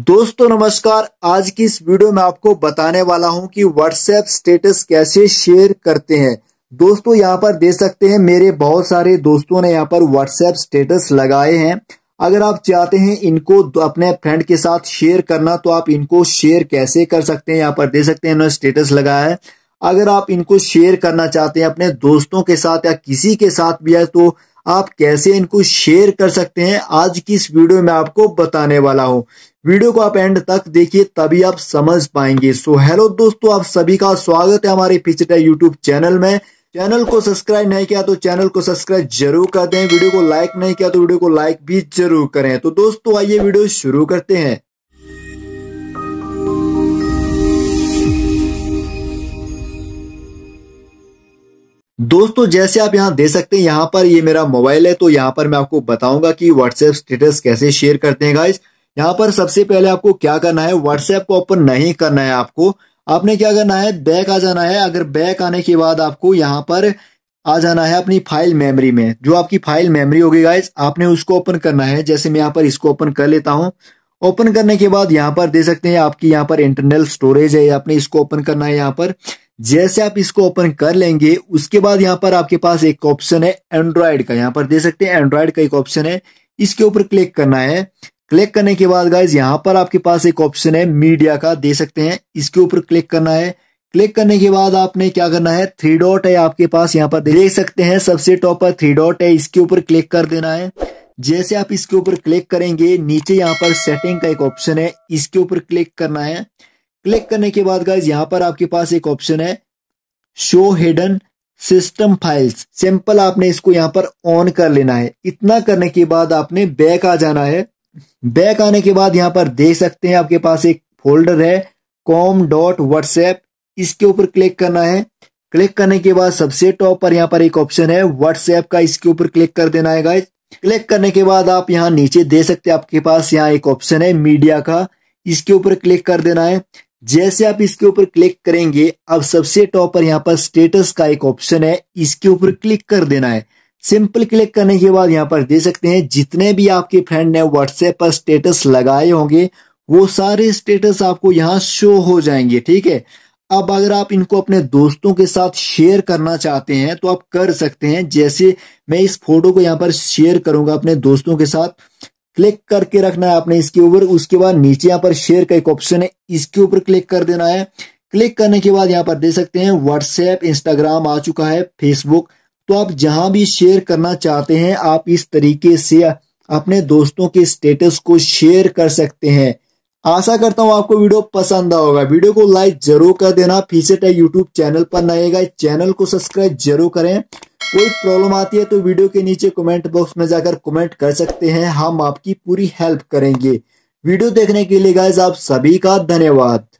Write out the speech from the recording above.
दोस्तों नमस्कार आज की इस वीडियो में आपको बताने वाला हूं कि व्हाट्सएप स्टेटस कैसे शेयर करते हैं दोस्तों यहां पर देख सकते हैं मेरे बहुत सारे दोस्तों ने यहां पर व्हाट्सएप स्टेटस लगाए हैं अगर आप चाहते हैं इनको अपने फ्रेंड के साथ शेयर करना तो आप इनको शेयर कैसे कर सकते हैं यहाँ पर दे सकते हैं इन्होंने स्टेटस लगाया है अगर आप इनको शेयर करना चाहते हैं अपने दोस्तों के साथ या किसी के साथ भी है तो आप कैसे इनको शेयर कर सकते हैं आज की इस वीडियो में आपको बताने वाला हूं वीडियो को आप एंड तक देखिए तभी आप समझ पाएंगे सो हेलो दोस्तों आप सभी का स्वागत है हमारे पिछले यूट्यूब चैनल में चैनल को सब्सक्राइब नहीं किया तो चैनल को सब्सक्राइब जरूर कर दें वीडियो को लाइक नहीं किया तो वीडियो को लाइक भी जरूर करें तो दोस्तों आइए वीडियो शुरू करते हैं दोस्तों जैसे आप यहां दे सकते हैं यहां पर ये मेरा मोबाइल है तो यहां पर मैं आपको बताऊंगा कि व्हाट्सएप स्टेटस कैसे शेयर करते हैं गाइज यहाँ पर सबसे पहले आपको क्या करना है व्हाट्सएप को ओपन नहीं करना है आपको आपने क्या करना है बैक आ जाना है अगर बैक आने के बाद आपको यहाँ पर आ जाना है अपनी फाइल मेमोरी में जो आपकी फाइल मेमोरी होगी गाइज आपने उसको ओपन करना है जैसे मैं यहाँ पर इसको ओपन कर लेता हूँ ओपन करने के बाद यहाँ पर दे सकते हैं आपकी यहाँ पर इंटरनल स्टोरेज है आपने इसको ओपन करना है यहाँ पर जैसे आप इसको ओपन कर लेंगे उसके बाद यहाँ पर आपके पास एक ऑप्शन है एंड्रॉयड का यहाँ पर दे सकते हैं एंड्रॉयड का एक ऑप्शन है इसके ऊपर क्लिक करना है क्लिक करने के बाद गाइज यहाँ पर आपके पास एक ऑप्शन है मीडिया का दे सकते हैं इसके ऊपर क्लिक करना है क्लिक करने के बाद आपने क्या करना है थ्री डॉट है आपके पास यहाँ पर देख सकते हैं सबसे टॉप पर थ्री डॉट है इसके ऊपर क्लिक कर देना है जैसे आप इसके ऊपर क्लिक करेंगे नीचे यहाँ पर सेटिंग का एक ऑप्शन है इसके ऊपर क्लिक करना है क्लिक करने के बाद गाइज यहाँ पर आपके पास एक ऑप्शन है show hidden system files simple आपने इसको यहाँ पर ऑन कर लेना है इतना करने के बाद आपने बैक आ जाना है बैक आने के बाद यहाँ पर देख सकते हैं आपके पास एक फोल्डर है कॉम डॉट व्हाट्सएप इसके ऊपर क्लिक करना है क्लिक करने के बाद सबसे टॉप पर यहाँ पर एक ऑप्शन है व्हाट्सएप का इसके ऊपर क्लिक कर देना है गाइज क्लिक करने के बाद आप यहाँ नीचे दे सकते हैं आपके पास यहाँ एक ऑप्शन है मीडिया का इसके ऊपर क्लिक कर देना है जैसे आप इसके ऊपर क्लिक करेंगे अब सबसे टॉप पर यहाँ पर स्टेटस का एक ऑप्शन है इसके ऊपर क्लिक कर देना है सिंपल क्लिक करने के बाद यहाँ पर दे सकते हैं जितने भी आपके फ्रेंड ने व्हाट्सएप पर स्टेटस लगाए होंगे वो सारे स्टेटस आपको यहाँ शो हो जाएंगे ठीक है अब अगर आप इनको अपने दोस्तों के साथ शेयर करना चाहते हैं तो आप कर सकते हैं जैसे मैं इस फोटो को यहाँ पर शेयर करूंगा अपने दोस्तों के साथ क्लिक करके रखना है आपने इसके ऊपर उसके बाद नीचे यहाँ पर शेयर का एक ऑप्शन है इसके ऊपर क्लिक कर देना है क्लिक करने के बाद यहाँ पर दे सकते हैं व्हाट्सएप इंस्टाग्राम आ चुका है फेसबुक तो आप जहां भी शेयर करना चाहते हैं आप इस तरीके से अपने दोस्तों के स्टेटस को शेयर कर सकते हैं आशा करता हूँ आपको वीडियो पसंद आओगा वीडियो को लाइक जरूर कर देना फिर से यूट्यूब चैनल पर नएगा चैनल को सब्सक्राइब जरूर करें कोई प्रॉब्लम आती है तो वीडियो के नीचे कमेंट बॉक्स में जाकर कमेंट कर सकते हैं हम आपकी पूरी हेल्प करेंगे वीडियो देखने के लिए गाइज आप सभी का धन्यवाद